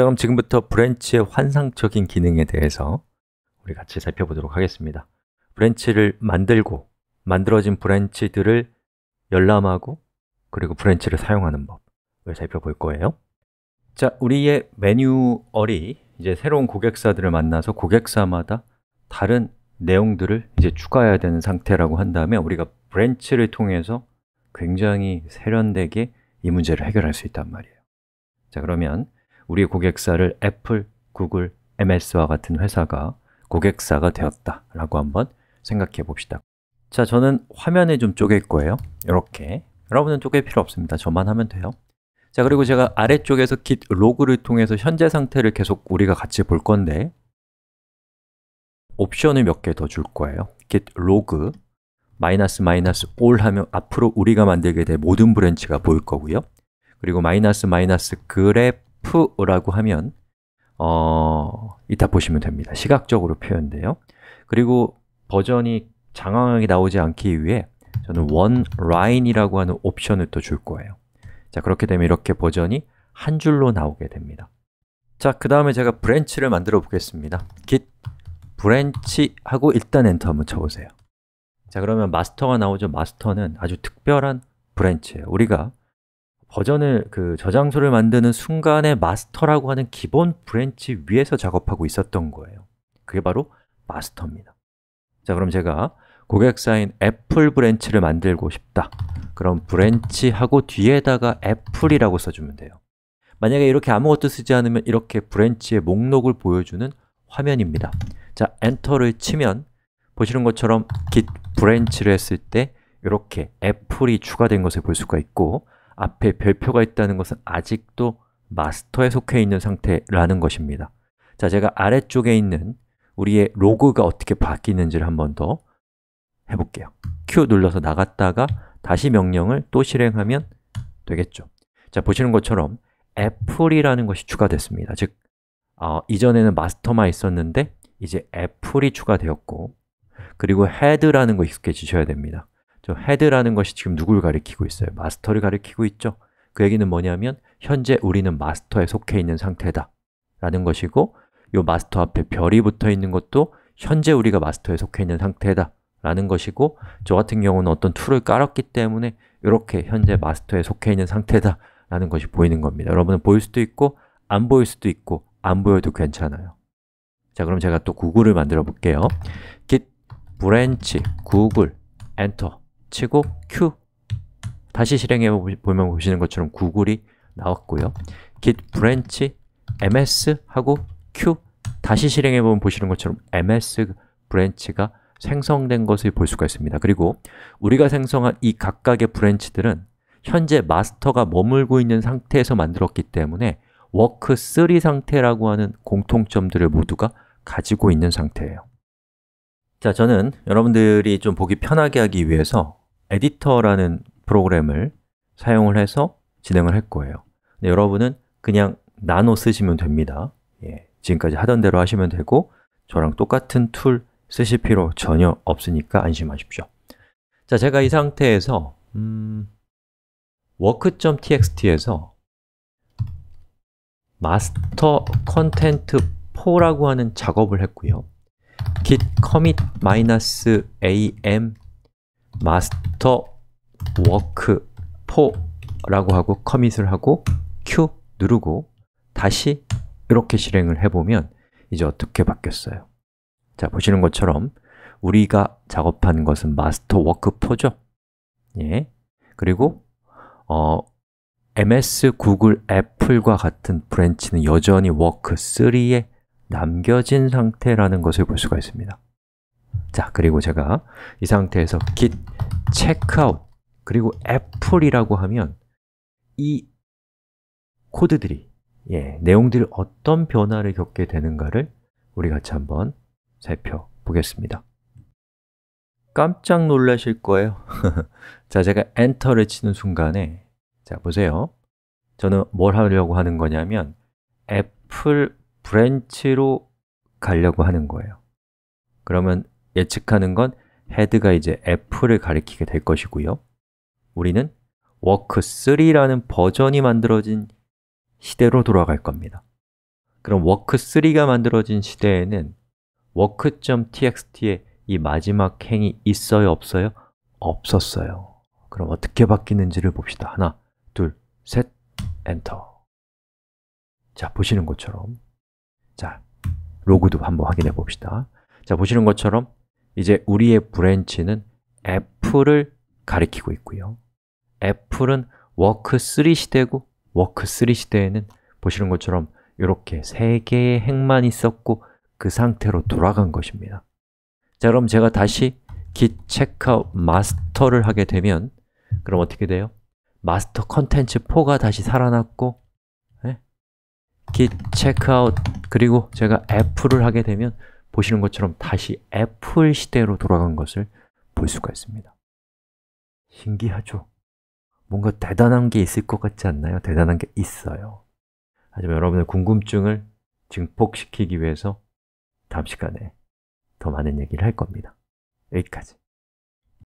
자, 그럼 지금부터 브랜치의 환상적인 기능에 대해서 우리 같이 살펴보도록 하겠습니다 브랜치를 만들고 만들어진 브랜치들을 열람하고 그리고 브랜치를 사용하는 법을 살펴볼 거예요 자, 우리의 매뉴얼이 이제 새로운 고객사들을 만나서 고객사마다 다른 내용들을 이제 추가해야 되는 상태라고 한다면 우리가 브랜치를 통해서 굉장히 세련되게 이 문제를 해결할 수 있단 말이에요 자, 그러면 우리 고객사를 애플, 구글, MS와 같은 회사가 고객사가 되었다라고 한번 생각해 봅시다 자, 저는 화면에 좀 쪼갤 거예요 이렇게 여러분은 쪼갤 필요 없습니다 저만 하면 돼요 자, 그리고 제가 아래쪽에서 git 로그를 통해서 현재 상태를 계속 우리가 같이 볼 건데 옵션을 몇 개 더 줄 거예요 git log 마이너스 마이너스 all 하면 앞으로 우리가 만들게 될 모든 브랜치가 보일 거고요 그리고 마이너스 마이너스 그래프 프라고 하면 어, 이따 보시면 됩니다. 시각적으로 표현돼요. 그리고 버전이 장황하게 나오지 않기 위해 저는 원 라인이라고 하는 옵션을 또 줄 거예요. 자, 그렇게 되면 이렇게 버전이 한 줄로 나오게 됩니다. 자, 그 다음에 제가 브랜치를 만들어 보겠습니다. git 브랜치 하고 일단 엔터 한번 쳐보세요. 자, 그러면 마스터가 나오죠. 마스터는 아주 특별한 브랜치예요. 우리가 버전을 그 저장소를 만드는 순간에 마스터라고 하는 기본 브랜치 위에서 작업하고 있었던 거예요 그게 바로 마스터입니다 자 그럼 제가 고객사인 애플 브랜치를 만들고 싶다 그럼 브랜치하고 뒤에다가 애플이라고 써주면 돼요 만약에 이렇게 아무것도 쓰지 않으면 이렇게 브랜치의 목록을 보여주는 화면입니다 자, 엔터를 치면 보시는 것처럼 git 브랜치를 했을 때 이렇게 애플이 추가된 것을 볼 수가 있고 앞에 별표가 있다는 것은 아직도 마스터에 속해 있는 상태라는 것입니다 자, 제가 아래쪽에 있는 우리의 로그가 어떻게 바뀌는지를 한번 더 해볼게요 Q 눌러서 나갔다가 다시 명령을 또 실행하면 되겠죠 자, 보시는 것처럼 애플이라는 것이 추가됐습니다 즉, 어, 이전에는 마스터만 있었는데 이제 애플이 추가되었고 그리고 헤드라는 거 익숙해지셔야 됩니다 저 헤드라는 것이 지금 누굴 가리키고 있어요? 마스터를 가리키고 있죠 그 얘기는 뭐냐면 현재 우리는 마스터에 속해 있는 상태다 라는 것이고 이 마스터 앞에 별이 붙어 있는 것도 현재 우리가 마스터에 속해 있는 상태다 라는 것이고 저 같은 경우는 어떤 툴을 깔았기 때문에 이렇게 현재 마스터에 속해 있는 상태다 라는 것이 보이는 겁니다 여러분은 보일 수도 있고 안 보일 수도 있고 안 보여도 괜찮아요 자 그럼 제가 또 구글을 만들어 볼게요 git branch 구글 엔터 치고 Q 다시 실행해 보면 보시는 것처럼 구글이 나왔고요 git branch ms 하고 q 다시 실행해 보면 보시는 것처럼 ms 브랜치가 생성된 것을 볼 수가 있습니다 그리고 우리가 생성한 이 각각의 브랜치들은 현재 마스터가 머물고 있는 상태에서 만들었기 때문에 워크3 상태라고 하는 공통점들을 모두가 가지고 있는 상태예요 자, 저는 여러분들이 좀 보기 편하게 하기 위해서 에디터라는 프로그램을 사용을 해서 진행을 할 거예요 근데 여러분은 그냥 나눠 쓰시면 됩니다 예, 지금까지 하던 대로 하시면 되고 저랑 똑같은 툴 쓰실 필요 전혀 없으니까 안심하십시오 자, 제가 이 상태에서 음, work.txt에서 master content 4라고 하는 작업을 했고요 git commit-am 마스터 워크 포라고 하고 커밋을 하고 Q 누르고 다시 이렇게 실행을 해보면 이제 어떻게 바뀌었어요? 자, 보시는 것처럼 우리가 작업한 것은 마스터 워크포죠? 예. 그리고 어, MS 구글 애플과 같은 브랜치는 여전히 워크3에 남겨진 상태라는 것을 볼 수가 있습니다 자, 그리고 제가 이 상태에서 git checkout 그리고 애플이라고 하면 이 코드들이 예, 내용들이 어떤 변화를 겪게 되는가를 우리 같이 한번 살펴보겠습니다 깜짝 놀라실 거예요 자, 제가 엔터를 치는 순간에 자, 보세요 저는 뭘 하려고 하는 거냐면 애플 브랜치로 가려고 하는 거예요 그러면 예측하는 건 헤드가 이제 F를 가리키게 될 것이고요 우리는 워크3라는 버전이 만들어진 시대로 돌아갈 겁니다 그럼 워크3가 만들어진 시대에는 워크.txt에 이 마지막 행이 있어요, 없어요? 없었어요 그럼 어떻게 바뀌는지를 봅시다 하나, 둘, 셋, 엔터 자, 보시는 것처럼 자, 로그도 한번 확인해 봅시다 자, 보시는 것처럼 이제 우리의 브랜치는 애플을 가리키고 있고요 애플은 워크3 시대고 워크3 시대에는 보시는 것처럼 이렇게 세 개의 행만 있었고 그 상태로 돌아간 것입니다 자, 그럼 제가 다시 git checkout master를 하게 되면 그럼 어떻게 돼요? 마스터 컨텐츠 4가 다시 살아났고 네? git checkout 그리고 제가 f를 하게 되면 보시는 것처럼 다시 애플 시대로 돌아간 것을 볼 수가 있습니다 신기하죠? 뭔가 대단한 게 있을 것 같지 않나요? 대단한 게 있어요 하지만 여러분의 궁금증을 증폭시키기 위해서 다음 시간에 더 많은 얘기를 할 겁니다 여기까지